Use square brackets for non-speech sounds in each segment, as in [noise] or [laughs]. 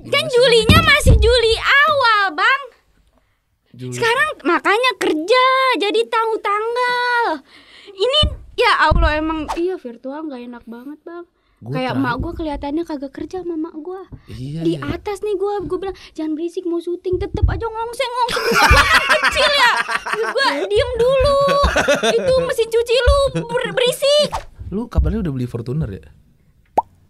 kan Julinya masih Juli awal bang Juli. sekarang makanya kerja jadi tahu tanggal ini ya Allah emang iya virtual nggak enak banget bang gua kayak terang. mak gue kelihatannya kagak kerja sama mak gue iya, di iya. atas nih gue gue bilang jangan berisik mau syuting tetep aja ngongseng ngongseng gue kan kecil ya gue diem dulu itu mesin cuci lu berisik lu kabarnya udah beli Fortuner ya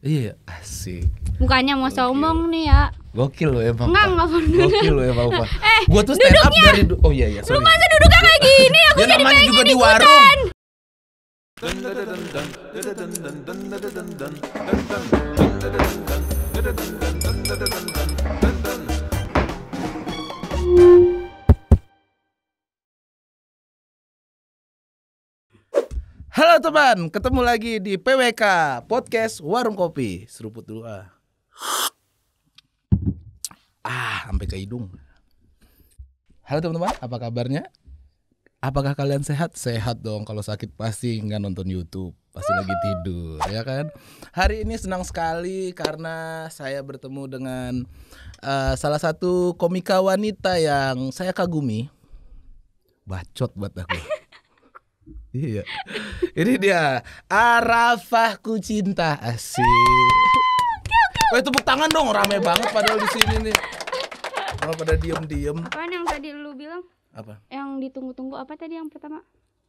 Iya, iya, asik. Mukanya mau sombong nih ya. Gokil lo emang. Enggak, enggak pernah. Gokil lo emang. [laughs] eh, gua tuh stand up dari Oh iya iya, sorry. Lu masa duduknya kayak gini, aku ya, jadi pengen juga di warung. you. [laughs] Halo teman, ketemu lagi di PWK Podcast Warung Kopi. Seruput dulu ah. Ah, sampai ke hidung. Halo teman-teman, apa kabarnya? Apakah kalian sehat? Sehat dong. Kalau sakit pasti nggak nonton YouTube, pasti lagi tidur, ya kan? Hari ini senang sekali karena saya bertemu dengan uh, salah satu komika wanita yang saya kagumi. Bacot buat aku. Iya. Ini dia Arafah ku cinta asik. Wah tepuk tangan dong rame banget padahal di sini nih. Kalau pada diem-diem. Apa yang tadi lu bilang? Apa? Yang ditunggu-tunggu apa tadi yang pertama?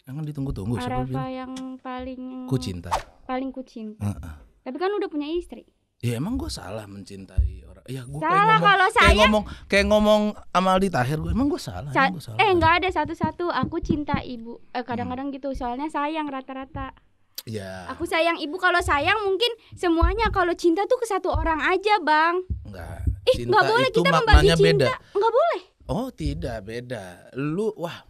Yang ditunggu-tunggu siapa yang paling ku cinta. Paling ku cinta. Uh -uh. Tapi kan udah punya istri. Ya emang gue salah mencintai orang. Ya gue salah kayak ngomong, kalau saya kayak ngomong kayak ngomong sama Aldi Tahir gue emang gue salah, Sa salah. Eh nggak ada satu-satu. Aku cinta ibu. Eh, kadang-kadang hmm. gitu. Soalnya sayang rata-rata. Ya. Aku sayang ibu. Kalau sayang mungkin semuanya. Kalau cinta tuh ke satu orang aja bang. Enggak. eh, nggak boleh kita membagi cinta. Beda. Nggak boleh. Oh tidak beda. Lu wah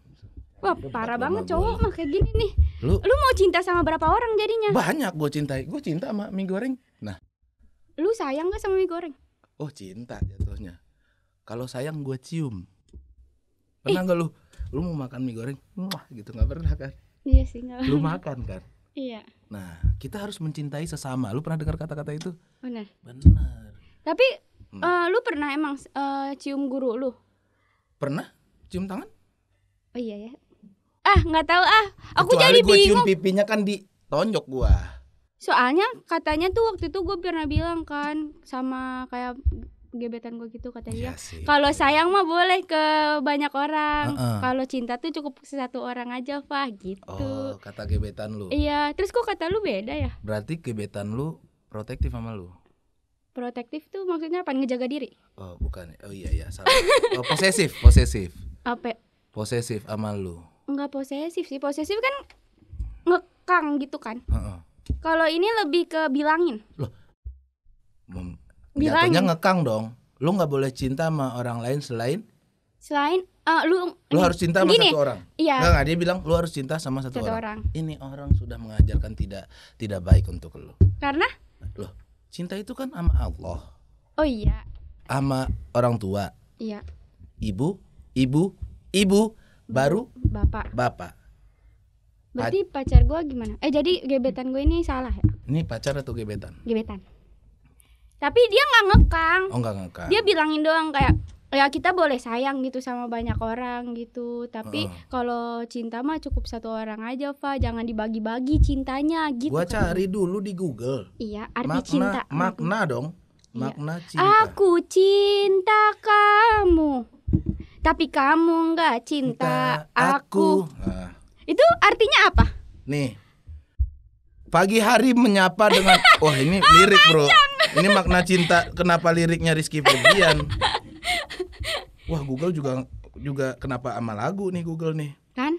Wah parah banget cowok mah kayak gini nih. Lu, lu mau cinta sama berapa orang jadinya? Banyak gue cintai. Gue cinta sama mie goreng. Lu sayang gak sama mie goreng? Oh cinta jatuhnya. Kalau sayang gue cium. Eh. Pernah eh. gak lu? Lu mau makan mie goreng? Wah gitu nggak pernah kan? Iya sih gak Lu makan kan? Iya. Nah kita harus mencintai sesama. Lu pernah dengar kata-kata itu? Benar. Benar. Tapi hmm. uh, lu pernah emang uh, cium guru lu? Pernah? Cium tangan? Oh iya ya. Ah nggak tahu ah. Aku Kecuali jadi bingung. Cium pipinya kan ditonjok gua soalnya katanya tuh waktu itu gue pernah bilang kan sama kayak gebetan gue gitu katanya Ya kalau sayang mah boleh ke banyak orang. Uh -uh. Kalau cinta tuh cukup satu orang aja, pak gitu. Oh, kata gebetan lu. Iya, terus kok kata lu beda ya? Berarti gebetan lu protektif sama lu. Protektif tuh maksudnya apa? Ngejaga diri. Oh, bukan. Ya. Oh iya iya, salah. oh, posesif, posesif. Apa? Posesif sama lu. Enggak posesif sih. Posesif kan ngekang gitu kan. Uh -uh. Kalau ini lebih ke bilangin. Loh. Mem bilangin. Jatuhnya ngekang dong. Lu nggak boleh cinta sama orang lain selain selain uh, lu lu harus cinta sama gini, satu orang. Iya. Enggak, enggak dia bilang lu harus cinta sama satu, satu orang. orang. Ini orang sudah mengajarkan tidak tidak baik untuk lu. Karena? Loh, cinta itu kan sama Allah. Oh iya. Sama orang tua. Iya. Ibu, ibu, ibu, baru bapak. Bapak. Berarti A pacar gue gimana? Eh jadi gebetan gue ini salah ya? Ini pacar atau gebetan? Gebetan. Tapi dia gak ngekang. Oh gak ngekang. Dia bilangin doang kayak ya kita boleh sayang gitu sama banyak orang gitu tapi uh. kalau cinta mah cukup satu orang aja Fa jangan dibagi-bagi cintanya gitu gua kan. cari dulu di Google iya arti makna, cinta makna dong iya. makna cinta aku cinta kamu tapi kamu gak cinta, cinta aku, aku. Nah itu artinya apa? Nih. Pagi hari menyapa dengan [laughs] wah ini lirik, Bro. Ini makna cinta. Kenapa liriknya Rizky Febian? [laughs] Wah, Google juga juga kenapa sama lagu nih Google nih? Kan?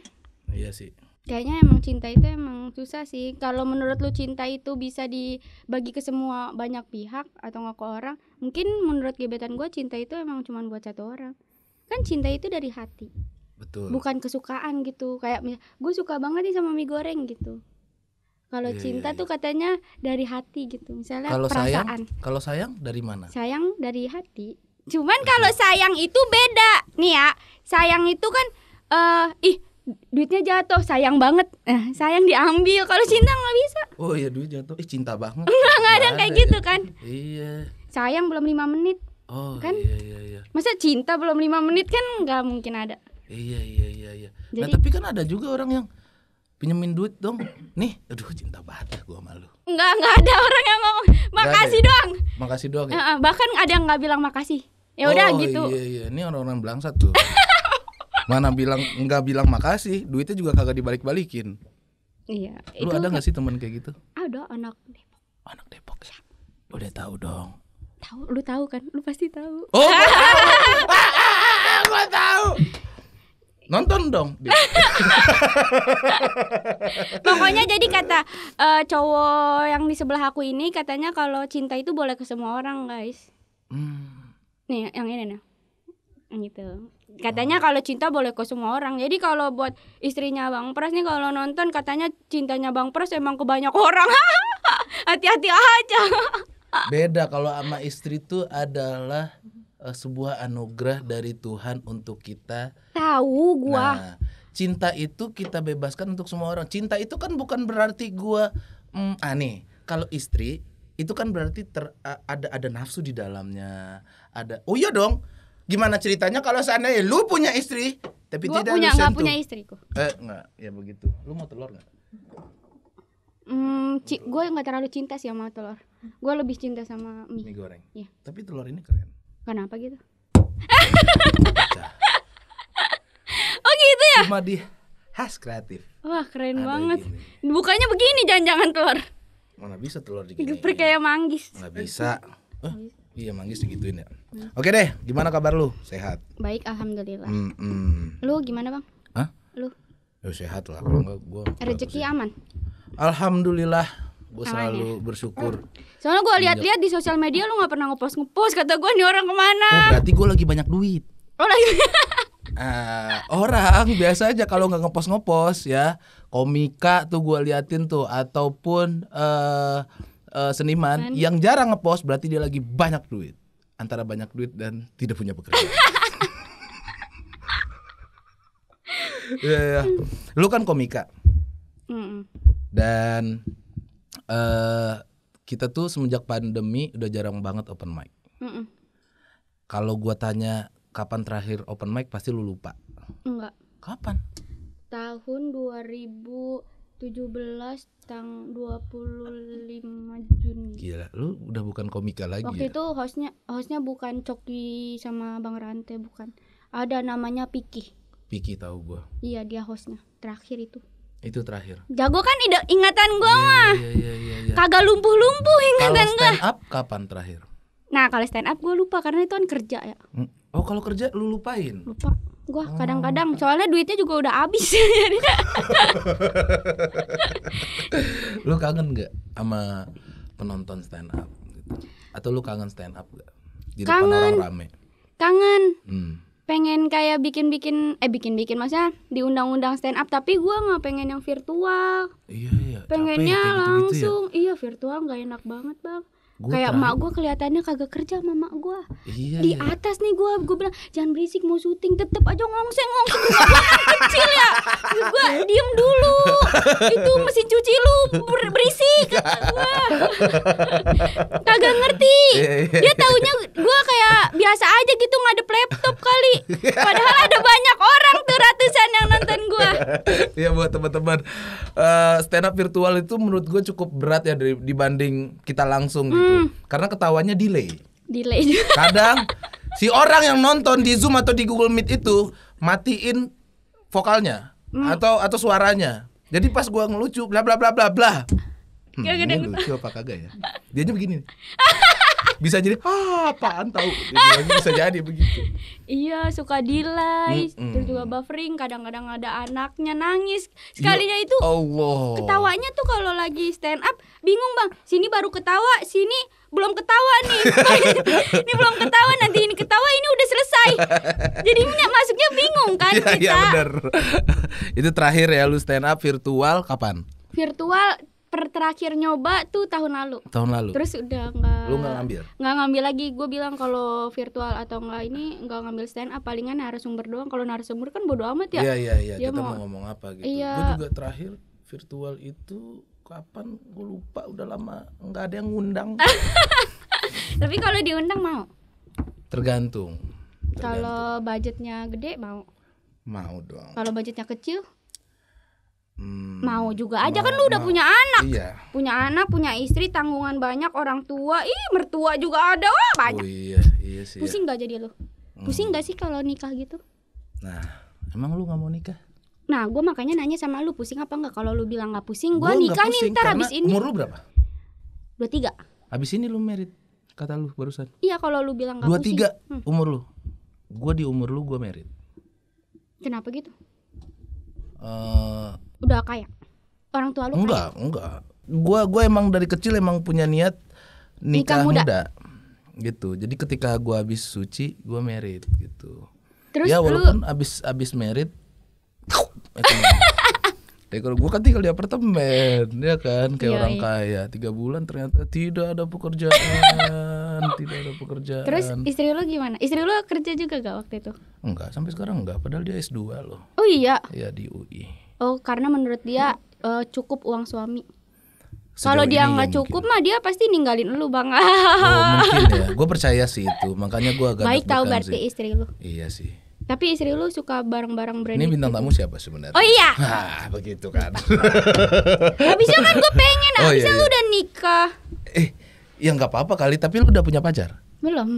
Iya sih. Kayaknya emang cinta itu emang susah sih. Kalau menurut lu cinta itu bisa dibagi ke semua banyak pihak atau nggak ke orang, mungkin menurut gebetan gue cinta itu emang cuma buat satu orang. Kan cinta itu dari hati. Betul. Bukan kesukaan gitu. Kayak gue suka banget nih sama mie goreng gitu. Kalau yeah, iya, cinta yeah, yeah. tuh katanya dari hati gitu. Misalnya kalo perasaan. Kalau sayang dari mana? Sayang dari hati. Cuman kalau sayang itu beda nih ya. Sayang itu kan uh, ih duitnya jatuh sayang banget eh, sayang diambil kalau cinta nggak bisa oh iya duit jatuh eh, cinta banget nggak nggak ada kayak ya. gitu kan iya sayang belum lima menit oh kan iya iya iya masa cinta belum lima menit kan nggak mungkin ada Iya iya iya iya. Nah, Jadi, nah, tapi kan ada juga orang yang pinjemin duit dong. Nih, aduh cinta banget gua malu. Enggak, enggak ada orang yang ngomong makasih ya? doang. Makasih doang ya. Uh, bahkan ada yang nggak bilang makasih. Ya udah oh, gitu. Iya iya, ini orang-orang belangsat tuh. [laughs] Mana bilang nggak bilang makasih, duitnya juga kagak dibalik-balikin. Iya. Lu ada nggak sih teman kayak gitu? Ada anak Depok. Anak Depok ya. Lu udah tahu dong. Tahu, lu tahu kan? Lu pasti tahu. Oh, gua [laughs] tahu. Ah, ah, ah, gua tahu nonton dong. [laughs] Pokoknya jadi kata uh, cowok yang di sebelah aku ini katanya kalau cinta itu boleh ke semua orang, guys. Hmm. Nih, yang ini nih. Gitu. Katanya oh. kalau cinta boleh ke semua orang. Jadi kalau buat istrinya Bang Pras nih kalau nonton katanya cintanya Bang Pras emang ke banyak orang. [laughs] Hati-hati aja. Beda kalau sama istri tuh adalah uh, sebuah anugerah dari Tuhan untuk kita. Tahu gua. Nah, cinta itu kita bebaskan untuk semua orang. Cinta itu kan bukan berarti gua mm, aneh. Kalau istri itu kan berarti ter, ada ada nafsu di dalamnya. Ada Oh iya dong. Gimana ceritanya kalau seandainya lu punya istri tapi gua tidak punya, lu sentuh. punya istri kok. Eh enggak, ya begitu. Lu mau telur enggak? Hmm, gue gak terlalu cinta sih sama telur. Gue lebih cinta sama mie. Mie goreng. Iya. Tapi telur ini keren. Kenapa gitu? oh gitu ya? Cuma di khas kreatif. Wah keren Ada banget. Gini. Bukanya begini jangan-jangan telur. Mana bisa telur digini? Geprek manggis. Gak bisa. Eh, iya manggis digituin ya. Oke deh, gimana kabar lu? Sehat? Baik, alhamdulillah. Mm -mm. Lu gimana bang? Hah? Lu? Lu sehat lah. Gua, gua. Rezeki aman. Alhamdulillah gue selalu ya? bersyukur soalnya gue lihat-lihat di sosial media lu nggak pernah ngepost ngepost kata gue nih orang kemana oh, berarti gue lagi banyak duit oh lagi uh, [laughs] orang biasa aja kalau nggak ngepost ngepost ya komika tuh gue liatin tuh ataupun uh, uh, seniman Man. yang jarang ngepost berarti dia lagi banyak duit antara banyak duit dan tidak punya pekerjaan [laughs] ya, ya. lu kan komika mm -mm. dan uh, kita tuh semenjak pandemi udah jarang banget open mic. Kalau gua tanya kapan terakhir open mic pasti lu lupa. Enggak. Kapan? Tahun 2017 tang 25 Juni. Gila, lu udah bukan komika lagi. Waktu ya? itu hostnya hostnya bukan Coki sama Bang Rante bukan. Ada namanya Piki. Piki tahu gua. Iya, dia hostnya. Terakhir itu. Itu terakhir. Jago kan ide ingatan gua yeah, mah. yeah, yeah, yeah, yeah. Kagak lumpuh-lumpuh ingatan kalau stand gua. up kapan terakhir? Nah, kalau stand up gua lupa karena itu kan kerja ya. Hmm. Oh, kalau kerja lu lupain? Lupa. Gua oh. kadang-kadang soalnya duitnya juga udah habis [laughs] lu kangen gak sama penonton stand up gitu? Atau lu kangen stand up gak? Di depan orang rame? Kangen. Hmm pengen kayak bikin-bikin eh bikin-bikin maksudnya di undang undang stand up tapi gue nggak pengen yang virtual iya iya pengennya ya. langsung gitu ya? iya virtual nggak enak banget bang gua kayak mak gue kelihatannya kagak kerja sama mak gue iya, di iya. atas nih gue gue bilang jangan berisik mau syuting tetep aja ngongseng ngongseng kecil ya gue diem dulu itu mesin cuci lu ber berisik gue kagak ngerti iya, iya. dia taunya gue kayak biasa aja gitu nggak Padahal ada banyak orang tuh ratusan yang nonton gue. [laughs] Iya buat teman-teman uh, eh, stand up virtual itu menurut gue cukup berat ya dibanding kita langsung gitu. hmm. gitu. Karena ketawanya delay. Delay. [laughs] Kadang si orang yang nonton di Zoom atau di Google Meet itu matiin vokalnya hmm. atau atau suaranya. Jadi pas gua ngelucu bla bla bla bla bla. Hmm, gak Lucu apa kagak ya? Dia aja begini. [laughs] bisa jadi ah apaan tahu bisa jadi begitu iya suka delay mm -mm. terus juga buffering kadang-kadang ada anaknya nangis sekalinya itu ya itu Allah. ketawanya tuh kalau lagi stand up bingung bang sini baru ketawa sini belum ketawa nih [laughs] ini belum ketawa nanti ini ketawa ini udah selesai jadi minyak masuknya bingung kan ya, kita ya, bener. [laughs] itu terakhir ya lu stand up virtual kapan virtual per terakhir nyoba tuh tahun lalu. Tahun lalu. Terus udah nggak. Lu nggak ngambil? Nggak ngambil lagi. Gue bilang kalau virtual atau nggak ini nggak ngambil stand up palingan narasumber doang. Kalau narasumber kan bodo amat ya. Iya iya iya. Kita mau, mau ngomong apa gitu. Iya. Gue juga terakhir virtual itu kapan gue lupa udah lama nggak ada yang ngundang. [laughs] Tapi kalau diundang mau? Tergantung. Tergantung. Kalau budgetnya gede mau. Mau dong. Kalau budgetnya kecil? Hmm. Mau juga aja kan mau, kan lu udah mau. punya anak. Iya. Punya anak, punya istri, tanggungan banyak orang tua. Ih, mertua juga ada. Wah, oh, banyak. Oh, iya, iya sih. Iya. Pusing iya. gak jadi lu? Pusing hmm. gak sih kalau nikah gitu? Nah, emang lu gak mau nikah? Nah, gue makanya nanya sama lu pusing apa enggak kalau lu bilang nggak pusing, gue nikah pusing, nih ntar habis ini. Umur lu berapa? Dua tiga. Habis ini lu merit kata lu barusan. Iya, kalau lu bilang nggak pusing. Dua hmm. umur lu. Gue di umur lu gue merit. Kenapa gitu? Uh, udah kaya orang tua lu enggak kaya. enggak gua gua emang dari kecil emang punya niat nikah, nikah muda. muda gitu jadi ketika gua habis suci gua merit gitu Terus ya walaupun lu... abis abis merit kalau [laughs] gue kan tinggal di apartemen, ya kan, kayak Yoi. Iya, orang iya. kaya. Tiga bulan ternyata tidak ada pekerjaan, [laughs] tidak ada pekerjaan. Terus istri lo gimana? Istri lo kerja juga gak waktu itu? Enggak, sampai sekarang enggak. Padahal dia S 2 loh. Oh iya. Iya di UI oh karena menurut dia uh, cukup uang suami kalau dia ya nggak cukup mah dia pasti ninggalin lu bang oh mungkin ya [laughs] gue percaya sih itu makanya gue agak baik tahu berarti sih. istri lu iya sih tapi istri lu suka barang-barang brand Ini bintang gitu? tamu siapa sebenarnya? Oh iya. Hah, [laughs] begitu kan. Habisnya [laughs] kan gue pengen, oh, iya, iya. lu iya. udah nikah. Eh, ya nggak apa-apa kali, tapi lu udah punya pacar? Belum.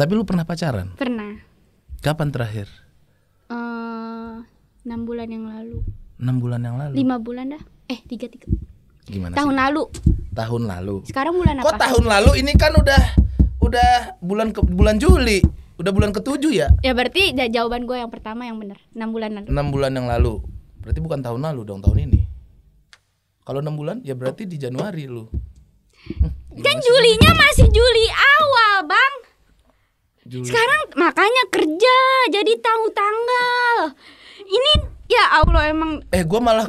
Tapi lu pernah pacaran? Pernah. Kapan terakhir? enam bulan yang lalu enam bulan yang lalu lima bulan dah eh tiga tiga gimana tahun sih? lalu tahun lalu sekarang bulan kok apa kok tahun lalu ini kan udah udah bulan ke bulan Juli udah bulan ketujuh ya ya berarti jawaban gue yang pertama yang bener enam bulan lalu enam bulan yang lalu berarti bukan tahun lalu dong tahun ini kalau enam bulan ya berarti di Januari lu hmm, kan Julinya masih Juli awal bang Juli. Sekarang makanya kerja, jadi tahu Allah emang eh gue malah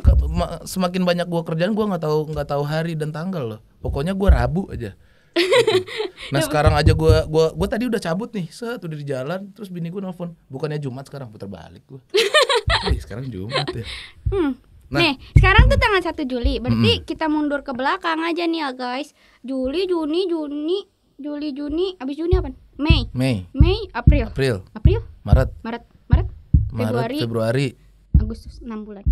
semakin banyak gue kerjaan gue nggak tahu nggak tahu hari dan tanggal loh pokoknya gue rabu aja gitu. [laughs] nah ya, sekarang aja gue gua gue tadi udah cabut nih set udah di jalan terus bini gue nelfon bukannya jumat sekarang putar balik gue hey, [laughs] sekarang jumat ya hmm. Nah, nih, sekarang tuh tanggal 1 Juli. Berarti mm -hmm. kita mundur ke belakang aja nih ya, guys. Juli, Juni, Juni, Juli, Juni, abis Juni apa? Mei. Mei. Mei, April. April. April. Maret. Maret. Maret Februari. Februari. Agustus 6 bulan.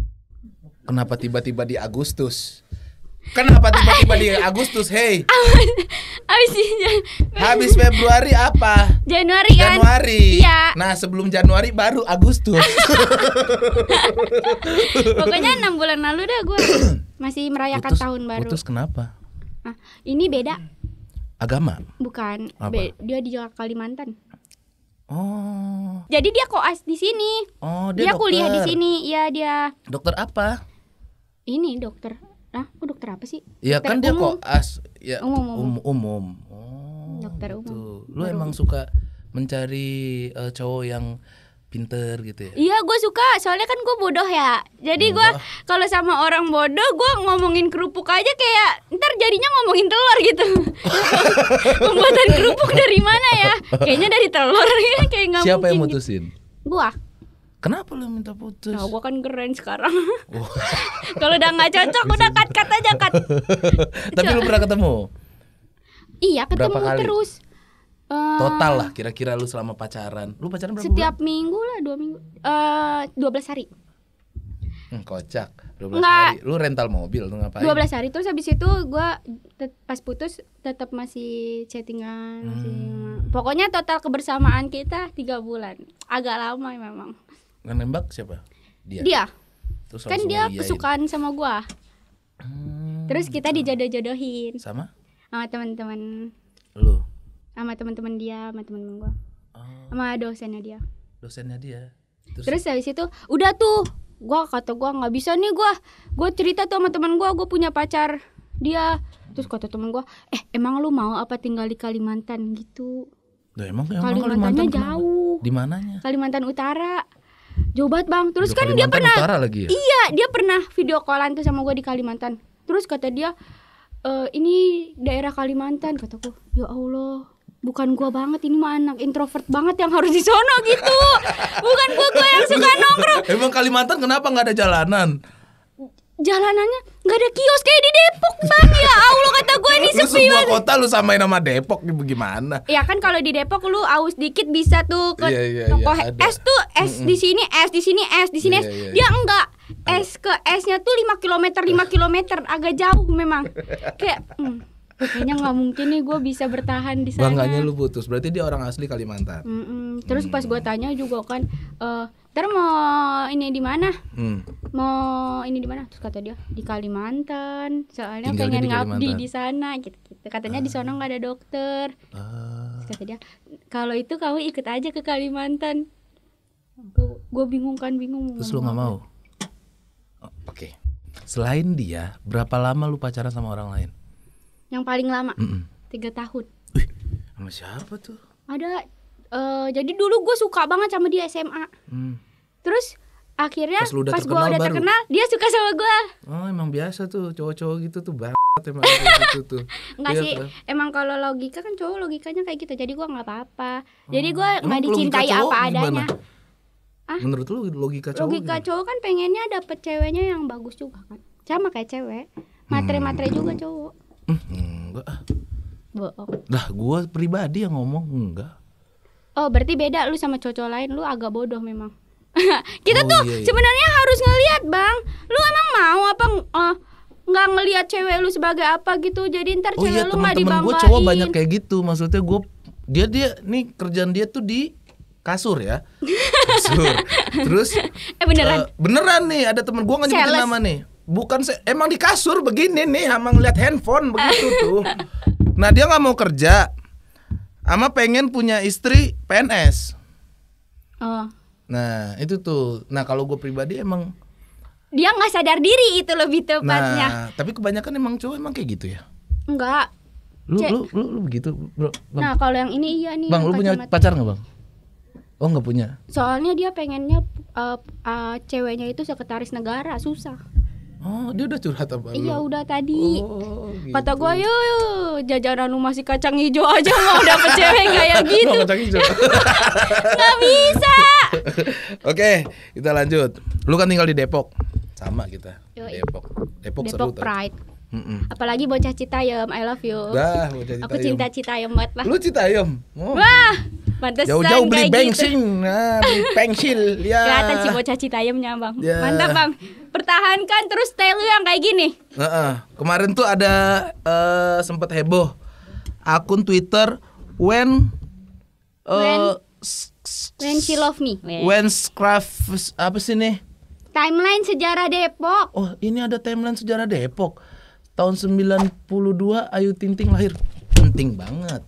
Kenapa tiba-tiba di Agustus? Kenapa tiba-tiba di [laughs] Agustus? Hey. Habis Habis Februari apa? Januari kan? Januari. Iya. Nah, sebelum Januari baru Agustus. [laughs] Pokoknya enam bulan lalu dah gue [coughs] masih merayakan putus, tahun baru. Putus kenapa? Nah, ini beda. Agama? Bukan. Apa? dia di Kalimantan. Oh. Jadi dia koas di sini. Oh, dia, dia dokter. kuliah di sini. Iya, dia. Dokter apa? Ini dokter. Nah, kok dokter apa sih? Iya, kan dia umum. koas ya umum. Umum. Um, umum. Oh. Dokter umum. Tuh. Gitu. Lu Baru. emang suka mencari uh, cowok yang pinter gitu ya iya gue suka soalnya kan gue bodoh ya jadi gue kalau sama orang bodoh gue ngomongin kerupuk aja kayak ntar jadinya ngomongin telur gitu [laughs] pembuatan kerupuk dari mana ya kayaknya dari telur ya [laughs] kayak nggak siapa yang gitu. mutusin gitu. gue Kenapa lu minta putus? Nah, gua kan keren sekarang. Oh. [laughs] Kalau udah nggak cocok, udah cut cut aja cut. Tapi lu pernah ketemu? Iya, ketemu terus. Eh, total lah kira-kira lu selama pacaran. Lu pacaran berapa Setiap bulan? minggu lah, dua minggu. Eh, dua belas hari. Hmm, kocak. 12 Nggak. hari. Lu rental mobil lu ngapain? 12 hari terus habis itu gua pas putus tetap masih chattingan, hmm. Pokoknya total kebersamaan kita tiga bulan. Agak lama memang. Nggak nembak siapa? Dia. Dia. Terus kan dia kesukaan sama gua. Hmm, terus kita dijodoh-jodohin. Sama? Sama teman-teman. Lu teman-teman dia sama teman-teman gua oh. sama dosennya dia dosennya dia terus, terus habis itu udah tuh gua kata gua nggak bisa nih gua gua cerita tuh sama teman gua gua punya pacar dia terus kata teman gua eh emang lu mau apa tinggal di Kalimantan gitu Duh, emang, emang Kalimantannya jauh di mananya Kalimantan Utara jauh banget bang terus kan dia pernah lagi ya? iya dia pernah video callan tuh sama gue di Kalimantan terus kata dia e, ini daerah Kalimantan kataku ya Allah bukan gua banget ini mah anak introvert banget yang harus disono gitu bukan gua gua yang suka nongkrong emang Kalimantan kenapa nggak ada jalanan jalanannya nggak ada kios kayak di Depok bang ya Allah kata gue ini sepi lu sebuah kota lu samain nama Depok gimana ya kan kalau di Depok lu aus dikit bisa tuh ke yeah, yeah, toko yeah, es tuh es mm -mm. di sini es di sini es di sini yeah, es yeah, yeah. dia enggak es ke esnya tuh 5 km 5 km agak jauh memang [laughs] kayak mm kayaknya nggak mungkin nih gue bisa bertahan di sana bangganya lu putus berarti dia orang asli Kalimantan mm -mm. terus mm. pas gue hmm. tanya juga kan uh, eh, ntar mau ini di mana mm. mau ini di mana terus kata dia di Kalimantan soalnya Tinggal pengen di ngabdi di sana gitu, gitu katanya ah. di sana ah. nggak ada dokter ah. terus kata dia kalau itu kamu ikut aja ke Kalimantan gue bingung kan bingung terus lu nggak mau oh, oke okay. selain dia berapa lama lu pacaran sama orang lain yang paling lama tiga tahun Wih, sama siapa tuh ada uh, jadi dulu gue suka banget sama dia SMA mm. terus akhirnya pas, pas gue udah terkenal dia suka sama gue oh emang biasa tuh cowok-cowok gitu tuh bang emang gitu tuh [laughs] enggak iya, sih emang kalau logika kan cowok logikanya kayak gitu jadi gue nggak apa-apa oh. jadi gue nggak dicintai apa adanya Ah, menurut lu logika cowok logika gimana? cowok kan pengennya dapet ceweknya yang bagus juga kan sama kayak cewek materi-materi hmm. juga cowok Enggak. Bohong. Lah gue pribadi yang ngomong enggak. Oh berarti beda lu sama cowok lain lu agak bodoh memang. [laughs] kita oh, tuh iya, iya. sebenarnya harus ngelihat bang. Lu emang mau apa? Uh, nggak ngelihat cewek lu sebagai apa gitu jadi ntar oh, cewek iya, lu nggak dibanggain gue cowok banyak kayak gitu maksudnya gue dia dia nih kerjaan dia tuh di kasur ya [laughs] kasur terus eh beneran uh, beneran nih ada temen gue nggak nyebutin nama nih bukan se- emang di kasur begini nih emang lihat handphone begitu tuh nah dia nggak mau kerja ama pengen punya istri PNS oh. nah itu tuh nah kalau gue pribadi emang dia nggak sadar diri itu lebih tepatnya nah tapi kebanyakan emang cowok emang kayak gitu ya enggak lu lu lu, lu begitu bro nah kalau yang ini iya nih bang lu punya mati. pacar nggak bang oh nggak punya soalnya dia pengennya uh, uh, ceweknya itu sekretaris negara susah Oh, dia udah curhat apa Iya, lu? udah tadi. Oh, gitu. Kata gue, yo, yo, jajaran lu masih kacang hijau aja mau dapet cewek kayak ya? [laughs] gitu. Mau kacang hijau. [laughs] Gak bisa. Oke, okay, kita lanjut. Lu kan tinggal di Depok. Sama kita. Yoi. Depok. Depok, Depok seru Pride. Mm -mm. Apalagi bocah Citayam, I love you. Dah, bocah Citayam. Aku cinta Citayam banget lah. Lu Citayam. Oh. Wah. Pantesan Jauh-jauh beli gitu. bensin, gitu. nah, beli [laughs] pensil. ya. Kelihatan si bocah Citayamnya, Bang. Ya. Mantap, Bang. Pertahankan terus style yang kayak gini. uh, kemarin tuh ada uh, eh, sempat heboh akun Twitter when uh, when, when she love me. When craft apa sih nih? Timeline sejarah Depok. Oh, ini ada timeline sejarah Depok. Tahun 92 Ayu Tinting lahir. Penting banget.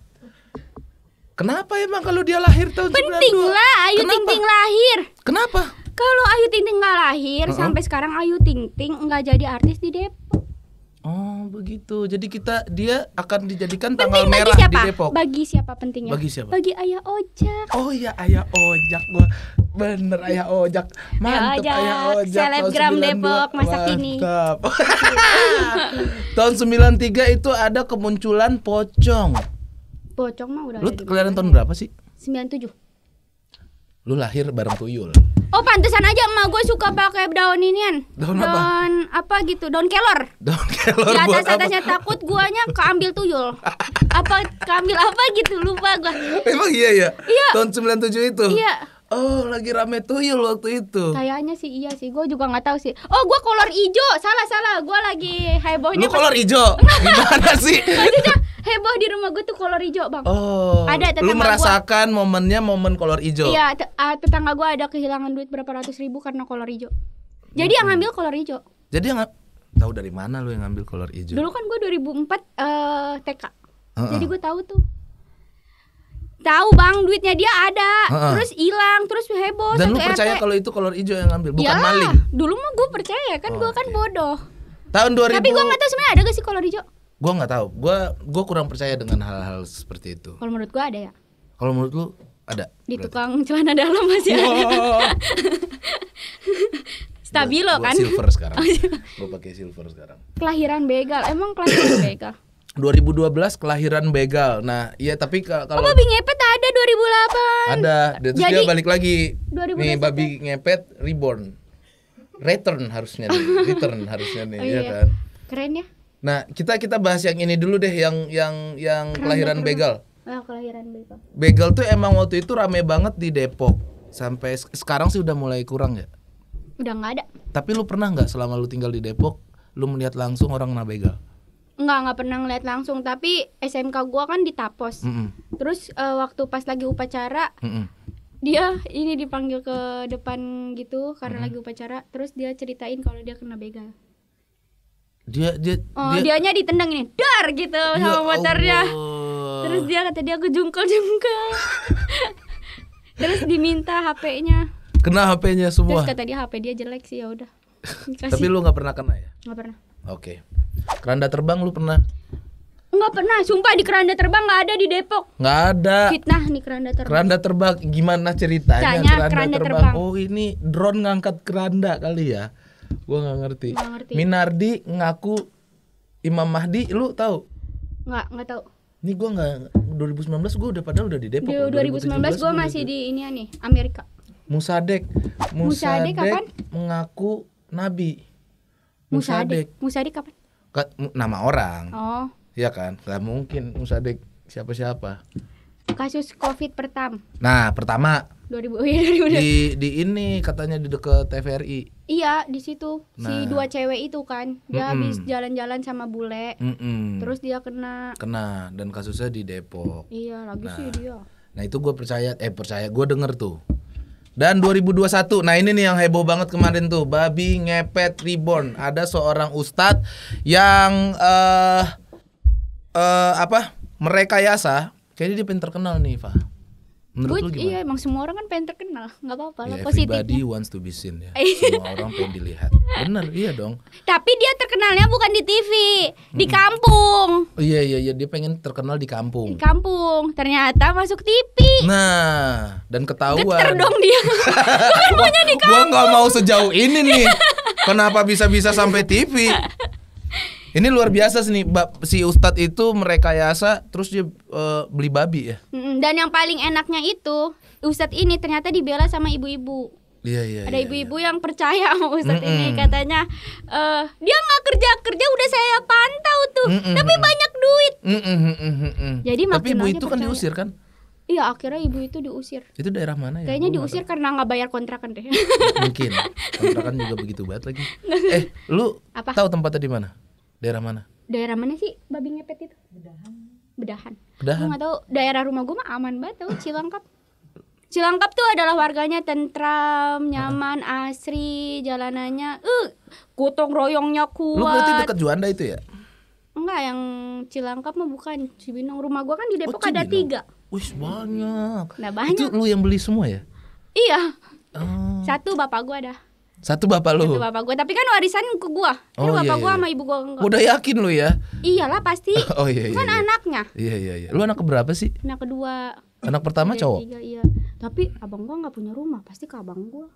Kenapa emang kalau dia lahir tahun Penting 92? lah Ayu Kenapa? Ting lahir. Kenapa? Kalau Ayu Tingting Ting nggak lahir, uh -huh. sampai sekarang Ayu Tingting Ting nggak jadi artis di Depok. Oh begitu. Jadi kita dia akan dijadikan tanggal Penting merah siapa? di Depok. Bagi siapa pentingnya? Bagi siapa? Bagi ayah ojek. Oh iya ayah ojek gua. Bener ayah ojek. Mantap ayah ojek. Ayah ojek. Selebgram Depok masa kini. Mantap. [laughs] Tahun 93 itu ada kemunculan pocong. Pocong mah udah Lu kelihatan tahun berapa sih? 97 Lu lahir bareng tuyul Oh pantesan aja emak gue suka pakai daun ini Daun, apa? Daun apa gitu, daun kelor Daun kelor Di atas-atasnya takut guanya keambil tuyul Apa keambil apa gitu, lupa gue Emang iya ya? Iya Tahun 97 itu? Iya Oh, lagi rame tuyul waktu itu. Kayaknya sih iya sih. Gue juga nggak tahu sih. Oh, gue kolor ijo. Salah salah. Gue lagi hebohnya. Lu kolor ijo? [laughs] Gimana sih? [laughs] Maksudnya heboh di rumah gue tuh kolor ijo bang. Oh. Ada tetangga Lu merasakan gua... momennya momen kolor ijo. Iya. Te uh, tetangga gue ada kehilangan duit berapa ratus ribu karena kolor ijo. Jadi hmm. yang ngambil kolor ijo. Jadi yang tahu dari mana lu yang ngambil kolor ijo? Dulu kan gue 2004 uh, TK. Uh -uh. Jadi gue tahu tuh Tahu bang, duitnya dia ada, Ha-ha. terus hilang, terus heboh. Dan lu percaya kalau itu kolor hijau yang ngambil, bukan Yalah, maling? Dulu mah gue percaya kan, oh, gue kan okay. bodoh. Tahun 2000. Tapi gue nggak tahu sebenarnya ada gak sih kolor hijau? Gue nggak tahu, gue gue kurang percaya dengan hal-hal seperti itu. Kalau menurut gue ada ya. Kalau menurut lu ada? Di berarti. tukang celana dalam masih wow. ada. [laughs] Stabilo gua, gua kan? Silver sekarang. Oh, gue pakai silver sekarang. Kelahiran begal, emang kelahiran [coughs] begal. 2012 kelahiran begal. Nah, iya tapi kalau Oh, babi ngepet ada 2008. Ada. Dan terus Jadi, dia balik lagi. 2008. Nih babi ya? ngepet reborn. Return harusnya nih. [laughs] Return harusnya nih, oh, ya iya. kan. Keren ya. Nah, kita kita bahas yang ini dulu deh yang yang yang keren, kelahiran keren. begal. Oh, kelahiran begal. Begal tuh emang waktu itu rame banget di Depok. Sampai sekarang sih udah mulai kurang ya? Udah nggak ada. Tapi lu pernah nggak selama lu tinggal di Depok, lu melihat langsung orang nabegal? begal? nggak nggak pernah ngeliat langsung tapi SMK gua kan di Tapos mm -hmm. terus uh, waktu pas lagi upacara mm -hmm. dia ini dipanggil ke depan gitu karena mm -hmm. lagi upacara terus dia ceritain kalau dia kena begal dia dia oh dia... dianya ditendang ini dar gitu ya sama motornya terus dia kata dia aku jungkel jungkel [laughs] terus diminta HP-nya kena HP-nya semua terus kata dia HP dia jelek sih ya udah [laughs] tapi lu nggak pernah kena ya nggak pernah Oke. Okay. Keranda terbang lu pernah? Enggak pernah, sumpah di keranda terbang nggak ada di Depok. Nggak ada. Fitnah nih keranda terbang. Keranda terbang gimana ceritanya? keranda, keranda terbang. terbang. Oh ini drone ngangkat keranda kali ya? Gua nggak ngerti. Gak ngerti. Minardi ngaku Imam Mahdi, lu tahu? Nggak, nggak tahu. Ini gua nggak 2019 gua udah padahal udah di Depok. Di, 2019 gua masih di, di ini ya nih Amerika. Musadek. Musadek, Musadek kapan? mengaku nabi. Musadik. Musadik kapan? Nama orang. Oh. Iya kan? Gak mungkin Musadik siapa-siapa. Kasus Covid pertama. Nah, pertama 2000 oh [laughs] iya 2000. Di di ini katanya di dekat TVRI. Iya, di situ. Nah. Si dua cewek itu kan, dia mm -mm. habis jalan-jalan sama bule. Mm -mm. Terus dia kena Kena dan kasusnya di Depok. Iya, lagi nah. sih dia. Nah, itu gue percaya eh percaya gue denger tuh. Dan 2021, nah ini nih yang heboh banget kemarin tuh, babi ngepet reborn. Ada seorang ustadz yang eh uh, uh, apa? Merekayasa. Kayaknya dia pinter kenal nih, Pak Menurut gue, lu gimana? Iya emang semua orang kan pengen terkenal, nggak apa-apa ya, lah iya, positif. Everybody wants to be seen ya. [laughs] semua orang pengen dilihat. Bener, iya dong. Tapi dia terkenalnya bukan di TV, di kampung. Oh, iya iya iya, dia pengen terkenal di kampung. Di kampung, ternyata masuk TV. Nah, dan ketahuan. Geter dong dia. [laughs] gua, di kampung. Gue nggak mau sejauh ini nih. [laughs] Kenapa bisa-bisa sampai TV? Ini luar biasa sih nih, si Ustadz itu merekayasa terus dia uh, beli babi ya. Dan yang paling enaknya itu Ustadz ini ternyata dibela sama ibu-ibu. Iya, iya, ada iya, ibu-ibu iya, iya. yang percaya sama Ustadz mm -mm. ini katanya uh, dia nggak kerja kerja udah saya pantau tuh mm -mm. tapi banyak duit mm -mm. Mm -mm. jadi tapi ibu itu kan percaya. kan diusir kan Iya akhirnya ibu itu diusir. Itu daerah mana ya? Kayaknya diusir karena nggak bayar kontrakan deh. Mungkin [laughs] kontrakan juga begitu banget lagi. eh lu Apa? tahu tempatnya di mana? Daerah mana? Daerah mana sih babi ngepet itu? Bedahan. Bedahan. Bedahan. Gue gak daerah rumah gue mah aman banget tuh Cilangkap. Cilangkap tuh adalah warganya tentram, nyaman, asri, jalanannya, uh, gotong royongnya kuat. Lu berarti dekat Juanda itu ya? Enggak, yang Cilangkap mah bukan Cibinong. Rumah gue kan di oh, Depok oh, ada tiga. Wih banyak. Nah banyak. Itu lu yang beli semua ya? Iya. Uh. Satu bapak gua dah. Satu bapak lu. Satu bapak gue, tapi kan warisan ke gue. Kan oh, bapak iya, gue iya. sama ibu gua enggak. Udah yakin lu ya? Iyalah pasti. [laughs] oh iya. iya kan iya. anaknya. Iya iya iya. Lu anak ke berapa sih? Anak kedua. Anak pertama iya, cowok. Tiga, iya. Tapi abang gua nggak punya rumah, pasti ke abang gua.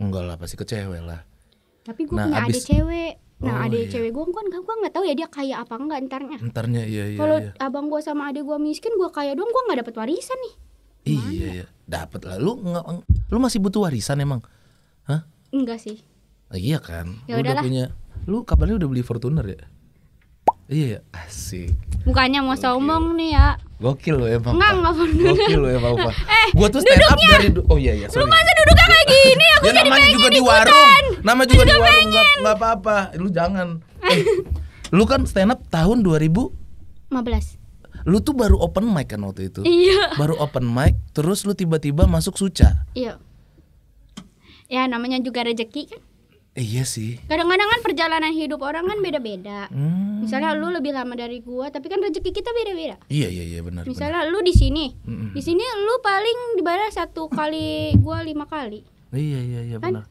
Enggak lah, pasti ke cewek lah. Tapi gua nah, punya abis... adik cewek. Nah, oh, adik iya. cewek gua kan gue nggak tahu ya dia kaya apa enggak entarnya. Entarnya iya iya. Kalau iya. abang gua sama adik gua miskin, gua kaya doang, gua nggak dapet warisan nih. Iya, iya. dapat lah. Lu nggak, lu masih butuh warisan emang? Enggak sih. Oh, iya kan. Ya udah punya. Lu kabarnya udah beli Fortuner ya? Iya ya, asik. Bukannya mau sombong nih ya. Gokil lu emang. Enggak, enggak Fortuner. Gokil lu emang, Pak. [laughs] eh, gua tuh stand duduknya. up dari Oh iya iya, sorry. Lu masa duduknya kayak gini, aku ya, jadi namanya pengen juga di warung. Nama juga, di warung enggak apa-apa. Eh, lu jangan. Eh, lu kan stand up tahun 15 lu tuh baru open mic kan waktu itu. Iya. Baru open mic, terus lu tiba-tiba masuk suca. Iya ya namanya juga rezeki kan eh, iya sih kadang-kadang kan perjalanan hidup orang kan beda-beda hmm. misalnya lu lebih lama dari gua tapi kan rezeki kita beda-beda iya iya iya benar misalnya benar. lu di sini hmm. di sini lu paling dibayar satu kali gua lima kali iya iya iya kan? benar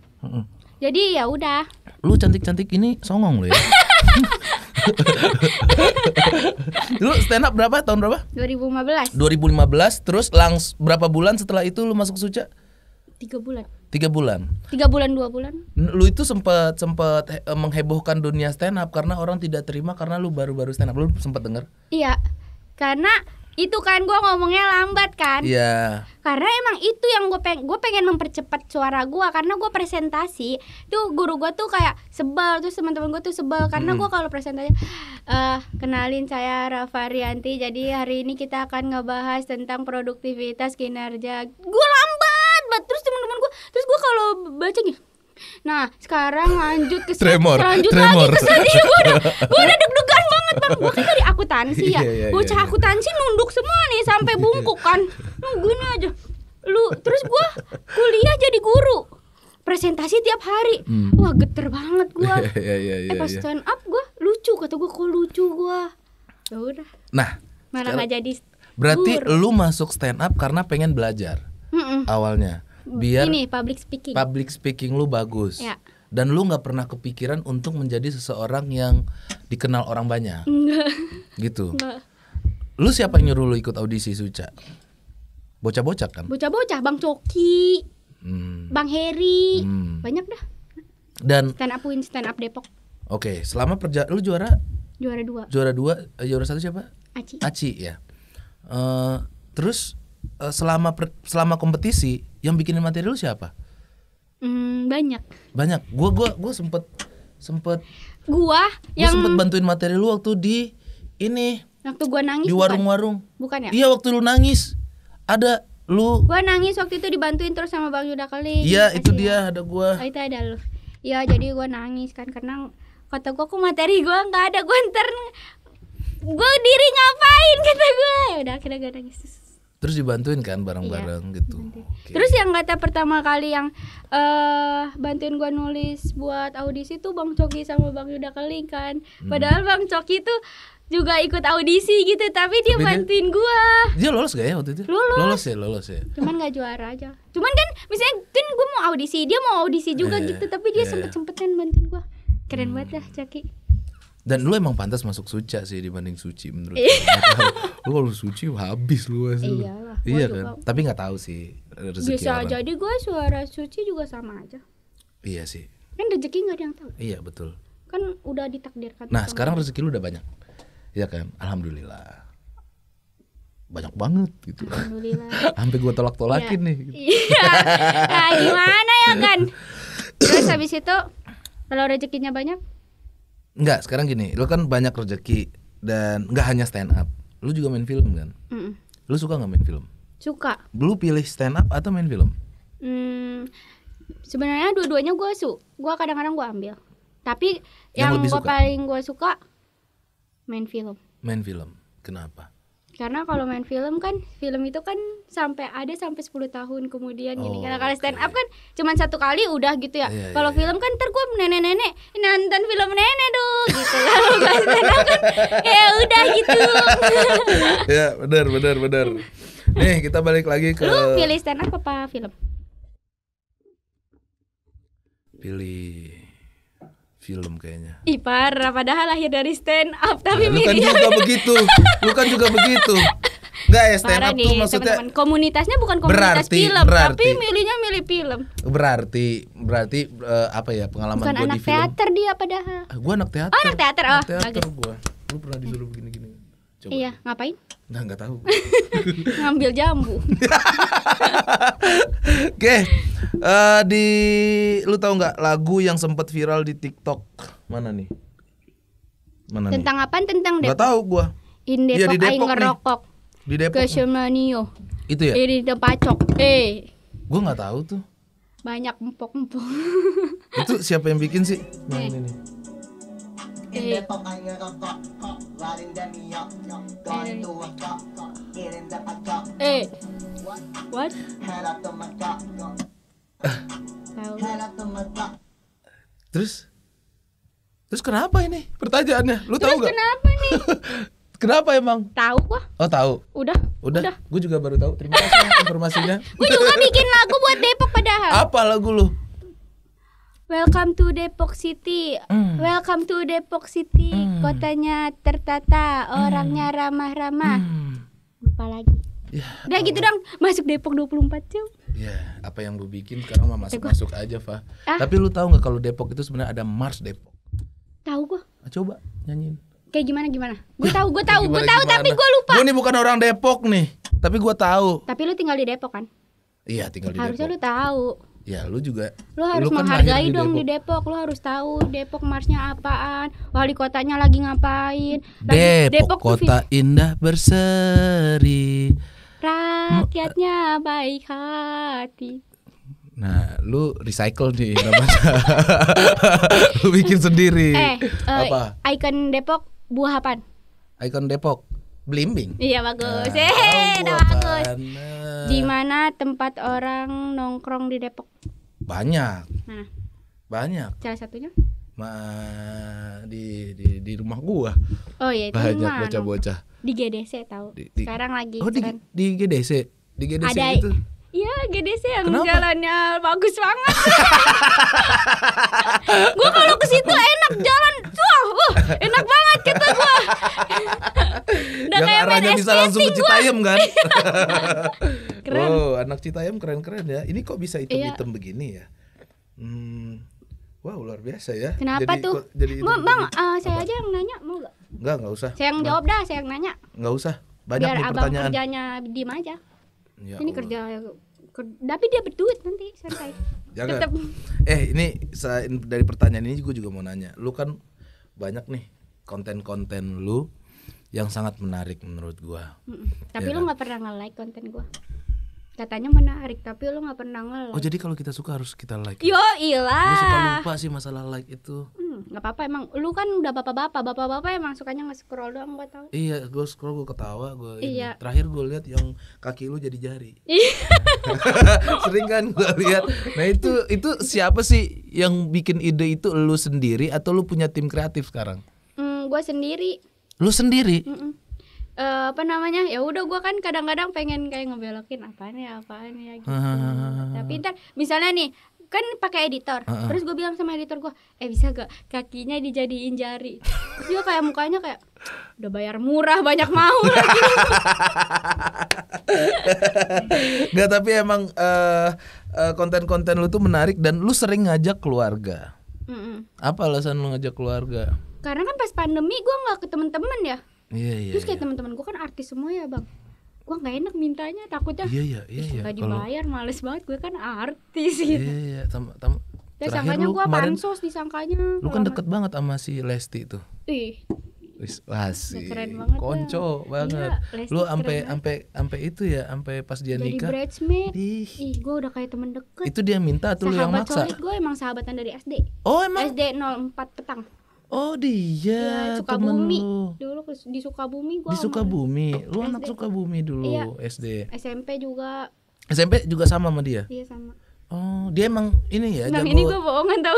jadi ya udah lu cantik-cantik ini songong lo ya [laughs] lu stand up berapa tahun berapa? 2015. 2015 terus langs berapa bulan setelah itu lu masuk Suca? Tiga bulan. Tiga bulan. Tiga bulan dua bulan. Lu itu sempat sempet eh, menghebohkan dunia stand up karena orang tidak terima karena lu baru-baru stand up. Lu sempat denger? Iya, karena itu kan gue ngomongnya lambat kan. Iya. Karena emang itu yang gue peng gue pengen mempercepat suara gue karena gue presentasi tuh guru gue tuh kayak sebel tuh teman-teman gue tuh sebel karena gue kalau presentasi uh, kenalin saya Rafa Rianti jadi hari ini kita akan ngebahas tentang produktivitas kinerja gue lambat banget terus teman-teman gue terus gue kalau baca gini nah sekarang lanjut ke tremor, lanjut tremor. lagi ke stadium gue udah gue udah [laughs] deg-degan banget bang gue kan dari akuntansi ya iya, iya, iya, bocah akuntansi nunduk semua nih sampai bungkuk kan nah, gini aja lu terus gue kuliah jadi guru presentasi tiap hari hmm. wah geter banget gue [laughs] eh pas stand up gue lucu kata gue kok lucu gue ya udah nah malah nggak jadi Berarti guru. lu masuk stand up karena pengen belajar. Mm-mm. awalnya biar ini public speaking public speaking lu bagus ya. dan lu nggak pernah kepikiran untuk menjadi seseorang yang dikenal orang banyak Enggak. gitu Enggak. lu siapa yang nyuruh lu ikut audisi suca bocah-bocah kan bocah-bocah bang coki hmm. bang heri hmm. banyak dah dan stand up win stand up depok oke okay, selama perjalanan lu juara juara dua juara dua eh, juara satu siapa aci aci ya uh, terus Eh, selama selama kompetisi yang bikinin materi lu siapa? Hmm, banyak. Banyak. Gua gua gua sempet sempet gua yang gua sempet bantuin materi lu waktu di ini waktu gua nangis di warung-warung. Bukan? ya? Iya, waktu lu nangis ada lu gua nangis waktu itu dibantuin terus sama Bang Yuda kali. Iya, itu ya. dia ada gua. Oh, itu ada lu. Iya, jadi gua nangis kan karena kata gua kok materi gua nggak ada gua ntar gue diri ngapain kata gue ya udah akhirnya gua nangis terus dibantuin kan bareng-bareng iya. gitu. Okay. Terus yang kata pertama kali yang uh, bantuin gua nulis buat audisi tuh Bang Coki sama Bang Yuda Keling kan. Hmm. Padahal Bang Coki tuh juga ikut audisi gitu tapi dia tapi bantuin dia, gua. Dia lolos gak ya waktu itu? Lolos. Lolos ya, lolos ya. Cuman gak juara aja. Cuman kan misalnya kan gua mau audisi, dia mau audisi juga yeah. gitu tapi dia yeah. sempet-sempetin iya. bantuin gua. Keren hmm. banget ya, Coki. Dan lu emang pantas masuk suca sih dibanding suci menurut [laughs] lu kalau suci habis lu pasti iya lah iya kan juga. tapi nggak tahu sih rezeki bisa orang. jadi gue suara suci juga sama aja iya sih kan rezeki nggak ada yang tahu iya betul kan udah ditakdirkan nah sekarang rezeki lu udah banyak iya kan alhamdulillah banyak banget gitu alhamdulillah [laughs] sampai gue tolak tolakin ya. nih gitu. nah gimana ya kan terus habis itu kalau rezekinya banyak Enggak, sekarang gini, lu kan banyak rezeki dan nggak hanya stand up lu juga main film kan mm. lu suka nggak main film suka lu pilih stand up atau main film hmm, sebenarnya dua-duanya gue su gua kadang-kadang gue ambil tapi yang, yang gue paling gue suka main film main film kenapa karena kalau main film kan film itu kan sampai ada sampai 10 tahun kemudian oh, gini karena kalau stand up kan cuma satu kali udah gitu ya iya, iya kalau iya. film kan ntar gue nenek-nenek nonton film nenek dong gitu [laughs] kalau stand up kan ya udah gitu [laughs] ya benar benar benar nih kita balik lagi ke lu pilih stand up apa film pilih film kayaknya. Ih parah, padahal lahir dari stand up tapi nah, Lu kan juga begitu. Lu kan juga begitu. Enggak ya stand parah up nih, tuh maksudnya temen -temen. komunitasnya bukan komunitas berarti, film, berarti, tapi milihnya milih film. Berarti berarti uh, apa ya pengalaman bukan gua anak di film. teater dia padahal. Ah, gua anak teater. Oh, anak teater. Oh, anak teater bagus. gua. Lu pernah disuruh begini-gini. Coba. Iya, ngapain? Nah, enggak tahu. [laughs] Ngambil jambu. [laughs] Oke. okay uh, di lu tahu nggak lagu yang sempat viral di TikTok mana nih? Mana Tentang nih? apa? Tentang Depok. Gak tau gua. In Depok, ya, di Depok ngerokok. Di Depok. Ke Itu ya? Eh, di Depacok. Eh. Gua nggak tahu tuh. Banyak empok-empok. itu siapa yang bikin sih? Eh. Mana eh. ini Eh. Eh. What? Terus Terus kenapa ini pertanyaannya? Lu tahu gak? kenapa nih? [laughs] kenapa emang? Tahu gua. Oh, tahu. Udah. Udah. Udah. Gue juga baru tahu. Terima kasih ya, informasinya. [laughs] gue juga bikin lagu buat Depok padahal. Apa lagu lu? Welcome to Depok City. Mm. Welcome to Depok City. Mm. Kotanya tertata, orangnya hmm. ramah-ramah. Mm. Lupa lagi. Ya, Udah gitu Allah. gitu dong, masuk Depok 24 jam. Ya, apa yang lu bikin sekarang mah masuk-masuk eh, aja, Fa. Ah. Tapi lu tahu nggak kalau Depok itu sebenarnya ada Mars Depok? Tahu gua. Ah, coba nyanyiin. Kayak gimana gimana? Gue tahu, gue tahu, gue tahu tapi gue lupa. Gue nih bukan orang Depok nih, tapi gue tahu. Tapi lu tinggal di Depok kan? Iya, tinggal di Harusnya Depok. Harusnya lu tahu ya lu juga lu harus lu kan menghargai di dong Depok. di Depok lu harus tahu Depok marsnya apaan wali kotanya lagi ngapain lagi, Depok, Depok kota indah berseri Rakyatnya baik hati. Nah, lu recycle nih, [laughs] lu bikin sendiri. Eh, uh, apa? Icon Depok buah apa? Icon Depok blimbing. Iya bagus. Nah, Hehehe, udah bagus. Di mana tempat orang nongkrong di Depok? Banyak. Mana? Banyak. Salah satunya? ma di di di rumah gua. Oh iya, banyak bocah-bocah. Di GDC tahu. Sekarang lagi Oh, di, di GDC. Di GDC Ada, itu. Iya, GDC yang Kenapa? jalannya bagus banget. [laughs] gua kalau ke situ enak jalan. Wah, uh, enak banget kata gua. Udah yang arahnya bisa langsung ke Citayam kan? [laughs] Iya. [laughs] keren. Oh, anak Citayam keren-keren ya. Ini kok bisa item-item iya. begini ya? Hmm, Wow luar biasa ya. Kenapa jadi, tuh? jadi mau, bang, uh, eh, saya apa? aja yang nanya mau nggak? Nggak nggak usah. Saya yang Ma jawab dah, saya yang nanya. Nggak usah. Banyak Biar nih abang pertanyaan. kerjanya diem aja. Ya ini kerja, ker, tapi dia berduit nanti santai. Jangan. Tetep. Eh ini saya, dari pertanyaan ini gue juga mau nanya. Lu kan banyak nih konten-konten lu yang sangat menarik menurut gua. Mm -mm. Tapi ya lu kan? nggak pernah nge-like konten gua katanya menarik tapi lo nggak pernah nge -like. oh jadi kalau kita suka harus kita like ya? yo ilah gue suka lupa sih masalah like itu hmm, nggak hmm, apa-apa emang lu kan udah bapak-bapak bapak-bapak emang sukanya nge iya, scroll doang gue tau iya gue scroll gue ketawa gue iya. terakhir gue lihat yang kaki lu jadi jari [laughs] iya. [laughs] sering kan gue lihat nah itu itu siapa sih yang bikin ide itu lu sendiri atau lu punya tim kreatif sekarang hmm, gue sendiri lu sendiri mm -mm uh, apa namanya ya udah gue kan kadang-kadang pengen kayak ngebelokin apaan ya apaan ya gitu [laughs] tapi ntar misalnya nih kan pakai editor uh, uh. terus gue bilang sama editor gue eh bisa gak kakinya dijadiin jari juga dia kayak mukanya kayak udah bayar murah banyak mau lagi [laughs] nggak tapi emang uh, uh, konten-konten lu tuh menarik dan lu sering ngajak keluarga mm -mm. apa alasan lu ngajak keluarga karena kan pas pandemi gue nggak ke temen-temen ya Iya iya. Terus kayak iya. teman-teman gue kan artis semua ya bang. Gue nggak enak mintanya takutnya. Iya iya iya. iya. Gak dibayar Kalo... males banget gue kan artis iya, gitu. Iya iya. Tam, tam, ya sangkanya gue pansos disangkanya. Lu kan deket kan. banget sama si Lesti tuh. Ih. Wis asik. Keren banget. Konco ya. banget. Iya, lu sampai sampai sampai itu ya, sampai pas dia Jadi nikah. Jadi bridesmaid. Ih, Ih gue udah kayak temen deket. Itu dia minta atau lu yang maksa? Sahabat gue emang sahabatan dari SD. Oh, emang. SD 04 petang. Oh dia ya, bumi. lu. dulu di Sukabumi gua di Sukabumi lu anak suka Sukabumi dulu iya. SD SMP juga SMP juga sama sama dia iya sama oh dia emang ini ya Enggak, ini gua bohongan tau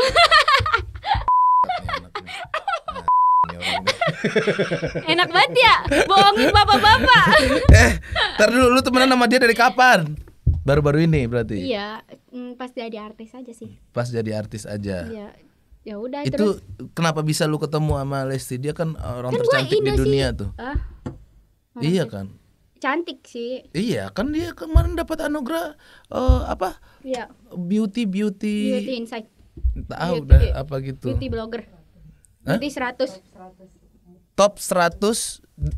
[laughs] enak banget ya bohongin bapak-bapak [laughs] eh tar dulu lu temenan sama dia dari kapan baru-baru ini berarti iya mm, pas jadi artis aja sih pas jadi artis aja iya ya udah itu terus, kenapa bisa lu ketemu sama Lesti dia kan eh, orang kan tercantik di dunia sih. tuh ah, iya kan cantik sih iya kan dia kemarin dapat anugerah uh, apa ya. beauty beauty beauty insight tahu udah beauty, apa gitu beauty blogger Hah? beauty 100 top 100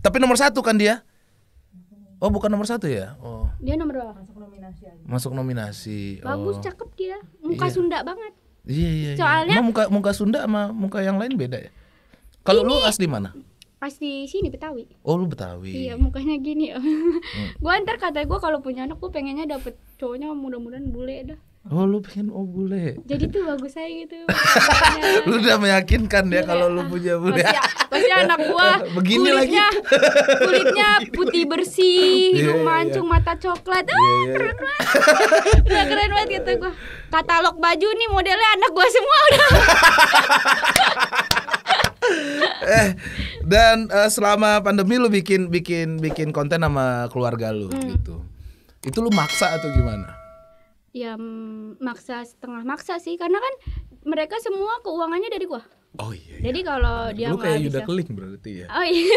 tapi nomor satu kan dia Oh bukan nomor satu ya? Oh. Dia nomor dua Masuk nominasi. Aja. Masuk nominasi. Bagus, oh. cakep dia. Muka iya. Sunda banget. Iya, iya iya. Soalnya muka muka Sunda sama muka yang lain beda ya. Kalau lu asli mana? Asli sini Betawi. Oh lu Betawi. Iya mukanya gini. hmm. [laughs] gue ntar kata gue kalau punya anak gue pengennya dapet cowoknya mudah-mudahan bule dah. Oh lu pengen oh bule. Jadi tuh bagus saya gitu. [laughs] lu udah meyakinkan ya kalau lu punya bule. Pasti, anak gua [laughs] Begini kulitnya, lagi. kulitnya [laughs] putih bersih, yeah, iya, iya. mancung yeah. mata coklat. Iya, ah, yeah, keren banget. udah keren banget kata gitu gua. Katalog baju nih modelnya anak gua semua udah. eh dan uh, selama pandemi lu bikin bikin bikin konten sama keluarga lu hmm. gitu. Itu lu maksa atau gimana? ya mm, maksa setengah maksa sih karena kan mereka semua keuangannya dari gua Oh iya. iya. Jadi kalau nah, dia nggak bisa. Keling berarti ya. Oh iya.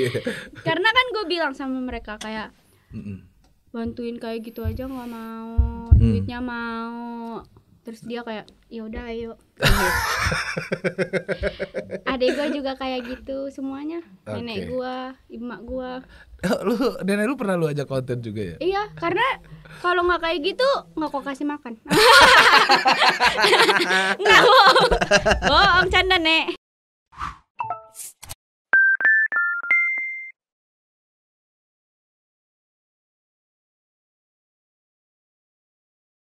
[laughs] Karena kan gue bilang sama mereka kayak Mm-mm. bantuin kayak gitu aja nggak mau, mm. duitnya mau. Terus dia kayak ya udah ayo. [laughs] Ada gue juga kayak gitu semuanya. Okay. Nenek gua, ibu gua. [laughs] lu nenek lu pernah lu ajak konten juga ya? Iya, karena kalau nggak kayak gitu nggak kok kasih makan. [laughs] [laughs] nggak bohong, bohong canda nek.